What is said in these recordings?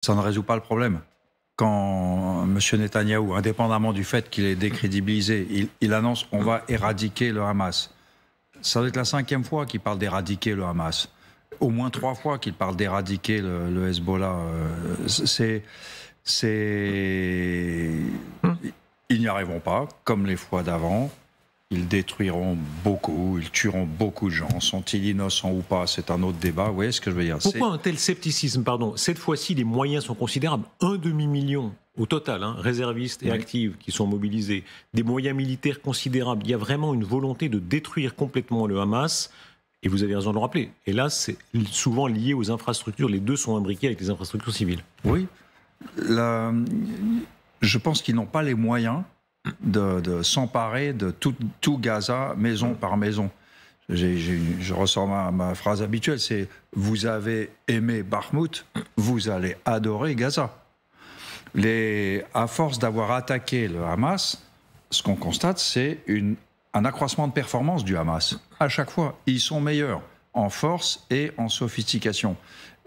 ça ne résout pas le problème. Quand M. Netanyahou, indépendamment du fait qu'il est décrédibilisé, il, annonce on va éradiquer le Hamas. Ça doit être la cinquième fois qu'il parle d'éradiquer le Hamas. Au moins trois fois qu'il parle d'éradiquer le, le, Hezbollah. Euh, c'est. C'est. Hmm. Ils n'y arriveront pas, comme les fois d'avant. Ils détruiront beaucoup, ils tueront beaucoup de gens. Sont-ils innocents ou pas C'est un autre débat. Vous voyez ce que je veux dire Pourquoi un tel scepticisme Pardon. Cette fois-ci, les moyens sont considérables. Un demi-million au total, hein, réservistes et actifs qui sont mobilisés, des moyens militaires considérables. Il y a vraiment une volonté de détruire complètement le Hamas. Et vous avez raison de le rappeler. Et là, c'est souvent lié aux infrastructures. Les deux sont imbriqués avec les infrastructures civiles. Oui. Je pense qu'ils n'ont pas les moyens de, s'emparer de tout, Gaza, maison par maison. je ressens ma, phrase habituelle, c'est vous avez aimé Bakhmut, vous allez adorer Gaza. à force d'avoir attaqué le Hamas, ce qu'on constate, c'est un accroissement de performance du Hamas. À chaque fois, ils sont meilleurs en force et en sophistication.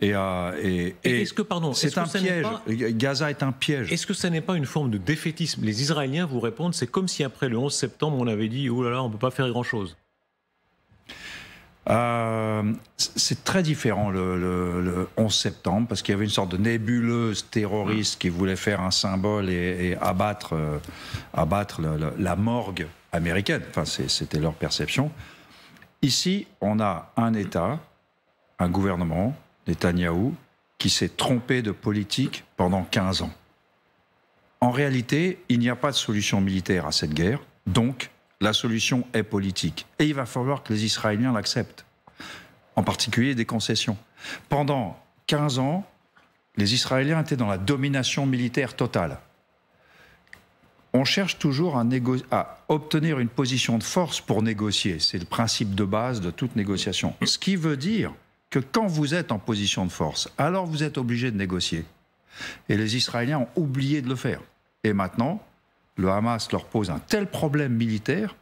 Et, euh, est-ce que pardon, c'est un piège. Gaza est un piège. Est-ce que ça n'est pas une forme de défaitisme Les Israéliens vous répondent, c'est comme si après le 11 septembre, on avait dit, oh là là, on peut pas faire grand chose. Euh, c'est très différent le, 11 septembre parce qu'il y avait une sorte de nébuleuse terroriste qui voulait faire un symbole et, abattre, euh, abattre la, la morgue américaine. Enfin, c'était leur perception. Ici, on a un État, un gouvernement, Niaou, qui s'est trompé de politique pendant 15 ans. En réalité, il n'y a pas de solution militaire à cette guerre, donc la solution est politique. Et il va falloir que les Israéliens l'acceptent, en particulier des concessions. Pendant 15 ans, les Israéliens étaient dans la domination militaire totale on cherche toujours à, obtenir une position de force pour négocier. C'est le principe de base de toute négociation. Ce qui veut dire que quand vous êtes en position de force, alors vous êtes obligé de négocier. Et les Israéliens ont oublié de le faire. Et maintenant, le Hamas leur pose un tel problème militaire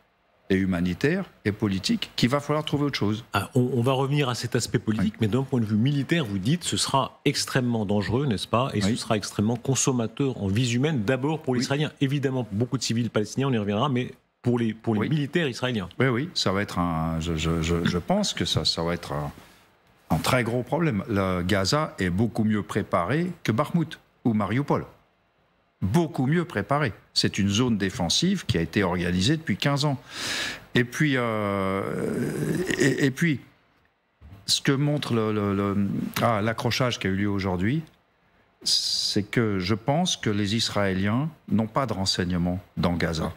et humanitaire et politique qu'il va falloir trouver autre chose. Ah, on, va revenir à cet aspect politique, mais d'un point de vue militaire, vous dites ce sera extrêmement dangereux, n'est-ce pas Et ce sera extrêmement consommateur en vies humaines, d'abord pour les Israéliens. Évidemment, beaucoup de civils palestiniens, on y reviendra, mais pour les, pour les militaires israéliens. Oui, oui, ça va être un. Je, pense que ça, ça va être un, très gros problème. Le Gaza est beaucoup mieux préparé que Bakhmut ou Mariupol beaucoup mieux préparé. C'est une zone défensive qui a été organisée depuis 15 ans. Et puis, euh, et, puis ce que montre ah, l'accrochage qui a eu lieu aujourd'hui, c'est que je pense que les Israéliens n'ont pas de renseignements dans Gaza.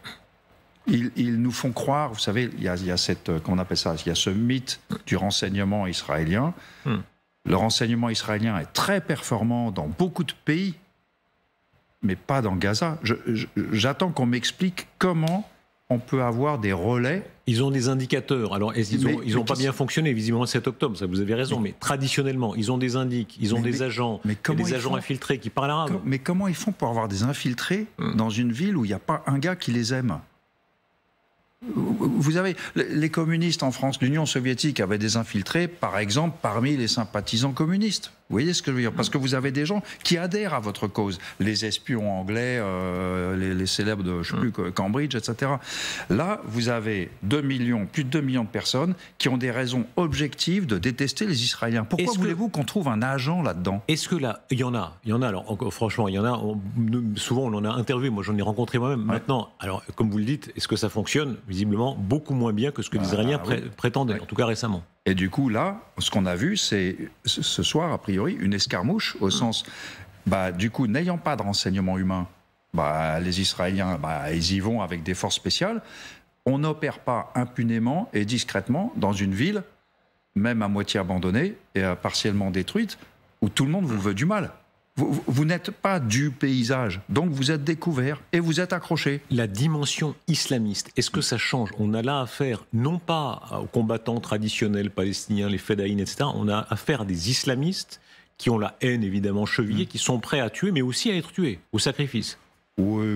Ils, nous font croire, vous savez, il y a, euh, on appelle ça, il y ce mythe du renseignement israélien. Hmm. Le renseignement israélien est très performant dans beaucoup de pays mais pas dans Gaza. J'attends qu'on m'explique comment on peut avoir des relais. Ils ont des indicateurs. Alors, ils n'ont pas bien fonctionné, visiblement, 7 octobre, ça vous avez raison, mais, traditionnellement, ils ont des indices, ils ont des agents, mais, comment des agents infiltrés qui parlent arabe. mais comment ils font pour avoir des infiltrés hmm. dans une ville où il n'y a pas un gars qui les aime vous avez les communistes en France, l'Union soviétique avait des infiltrés, par exemple, parmi les sympathisants communistes. Vous voyez ce que je veux dire Parce que vous avez des gens qui adhèrent à votre cause. Les espions anglais, euh, les, célèbres de je sais plus, mm. Cambridge, etc. Là, vous avez 2 millions, plus de 2 millions de personnes qui ont des raisons objectives de détester les Israéliens. Pourquoi voulez-vous qu'on trouve un agent là-dedans Est-ce que là, il y en a, il y en a, alors franchement, il y en a, souvent on en a interviewé, moi j'en ai rencontré moi-même. Maintenant, alors comme vous le dites, est-ce que ça fonctionne Visiblement, beaucoup moins bien que ce que les bah, Israéliens bah prétendaient, en tout cas récemment. Et du coup, là, ce qu'on a vu, c'est ce soir, a priori, une escarmouche au mm. sens, bah, du coup, n'ayant pas de renseignements humains, bah, les Israéliens, bah, ils y vont avec des forces spéciales. On n'opère pas impunément et discrètement dans une ville, même à moitié abandonnée et euh, partiellement détruite, où tout le monde vous mm. veut du mal. Vous, n'êtes pas du paysage, donc vous êtes découvert et vous êtes accroché. La dimension islamiste, est-ce que ça change On a là affaire non pas aux combattants traditionnels palestiniens, les fedaïnes, etc. On a affaire à des islamistes qui ont la haine évidemment chevillée, mm. qui sont prêts à tuer, mais aussi à être tués, au sacrifice. Oui,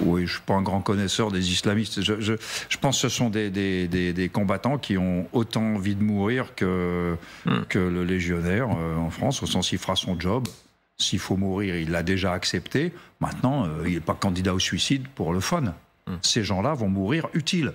oui, ne je suis pas un grand connaisseur des islamistes. Je, pense que ce sont des, combattants qui ont autant envie de mourir que, hmm. le légionnaire euh, en France, au sens il fera son job. S'il faut mourir, il l'a déjà accepté. Maintenant, euh, il n'est pas candidat au suicide pour le fun. Hmm. Ces gens-là vont mourir utiles.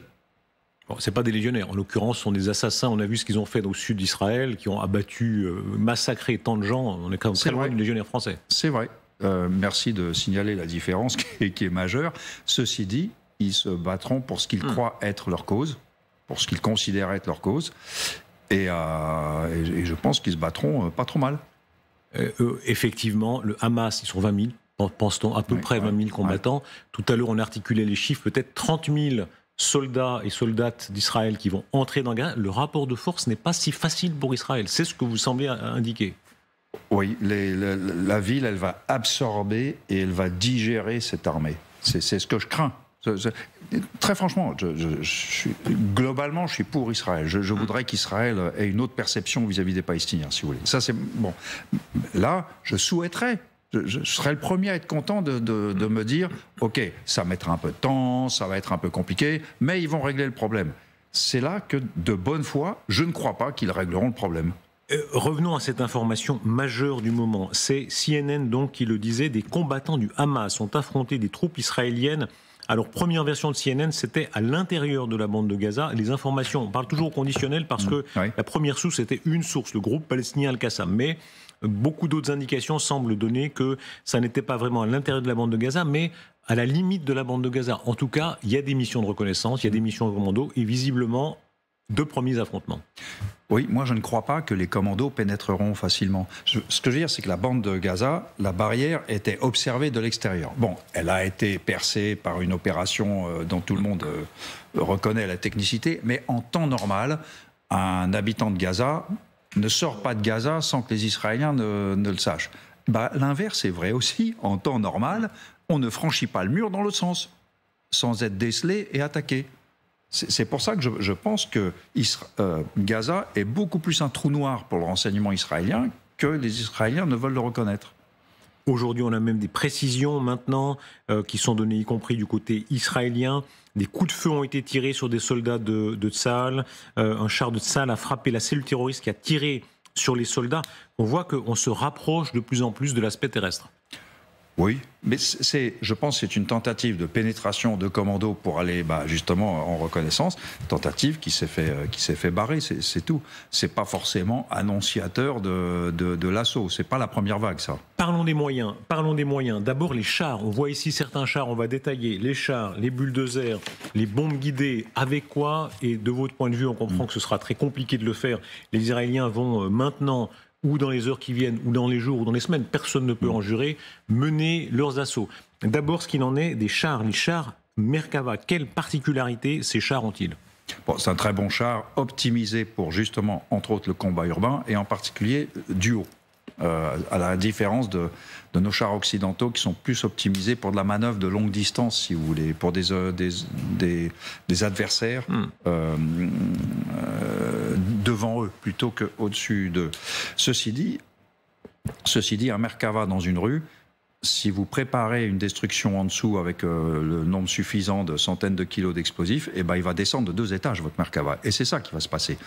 Bon, c'est pas des légionnaires. En l'occurrence, ce sont des assassins. On a vu ce qu'ils ont fait au sud d'Israël, qui ont abattu, euh, massacré tant de gens. On est quand même très loin du légionnaire français. C'est vrai. Euh, merci de signaler la différence qui est, majeure. Ceci dit, ils se battront pour ce qu'ils hmm. croient être leur cause, pour ce qu'ils considèrent être leur cause. Et, euh, je pense qu'ils se battront euh, pas trop mal. effectivement, le Hamas, ils sont 20 000, pense-t-on, à peu près 20 000 combattants. Tout à l'heure, on articulait les chiffres, peut-être 30 000 soldats et soldates d'Israël qui vont entrer dans guerre. Le rapport de force n'est pas si facile pour Israël. C'est ce que vous semblez indiquer. Oui, la ville, elle va absorber et elle va digérer cette armée. C'est ce que je crains. très franchement, globalement, je suis pour Israël. Je, voudrais qu'Israël ait une autre perception vis-à-vis des Palestiniens, si vous voulez. Ça, c'est bon. Là, je souhaiterais je, serais le premier à être content de, me dire, OK, ça mettra un peu de temps, ça va être un peu compliqué, mais ils vont régler le problème. C'est là que, de bonne foi, je ne crois pas qu'ils régleront le problème. Euh, revenons à cette information majeure du moment. C'est CNN donc qui le disait, des combattants du Hamas ont affronté des troupes israéliennes. Alors, première version de CNN, c'était à l'intérieur de la bande de Gaza. Les informations, on parle toujours au conditionnel parce mm, que la première source c'était une source, le groupe palestinien Al-Qassam. Mais euh, beaucoup d'autres indications semblent donner que ça n'était pas vraiment à l'intérieur de la bande de Gaza, mais à la limite de la bande de Gaza. En tout cas, il y a des missions de reconnaissance, il y a des missions de commando, et visiblement, deux premiers affrontements. Oui, moi je ne crois pas que les commandos pénétreront facilement. ce que je veux dire, c'est que la bande de Gaza, la barrière était observée de l'extérieur. Bon, elle a été percée par une opération euh, dont tout le monde euh, reconnaît la technicité, mais en temps normal, un habitant de Gaza ne sort pas de Gaza sans que les Israéliens ne, le sachent. Bah, L'inverse est vrai aussi. En temps normal, on ne franchit pas le mur dans l'autre sens, sans être décelé et attaqué. C'est pour ça que je, pense que euh, Gaza est beaucoup plus un trou noir pour le renseignement israélien que les Israéliens ne veulent le reconnaître. Aujourd'hui, on a même des précisions maintenant euh, qui sont données, y compris du côté israélien. Des coups de feu ont été tirés sur des soldats de, de euh, un char de Tsahal a frappé la cellule terroriste qui a tiré sur les soldats. On voit qu'on se rapproche de plus en plus de l'aspect terrestre. Oui, mais c'est, je pense, c'est une tentative de pénétration de commando pour aller bah, justement en reconnaissance, tentative qui s'est fait, euh, qui s'est fait barrer, c'est, tout. tout. C'est pas forcément annonciateur de, l'assaut, ce l'assaut. C'est pas la première vague, ça. Parlons des moyens. Parlons des moyens. D'abord les chars. On voit ici certains chars. On va détailler les chars, les bulldozers, les bombes guidées. Avec quoi Et de votre point de vue, on comprend mm. que ce sera très compliqué de le faire. Les Israéliens vont euh, maintenant ou dans les heures qui viennent, ou dans les jours, ou dans les semaines, personne ne peut mm. en jurer, mener leurs assauts. D'abord, ce qu'il en est des chars, les chars Merkava. Quelle particularité ces chars ont-ils Bon, c'est un très bon char optimisé pour justement, entre autres, le combat urbain et en particulier du haut. Euh, à la différence de, nos chars occidentaux qui sont plus optimisés pour de la manœuvre de longue distance, si vous voulez, pour des, euh, des, adversaires mm. euh, devant eux plutôt qu'au-dessus d'eux. Ceci dit, ceci dit, un Merkava dans une rue, si vous préparez une destruction en dessous avec euh, le nombre suffisant de centaines de kilos d'explosifs, eh ben, il va descendre de deux étages, votre Merkava. Et c'est ça qui va se passer.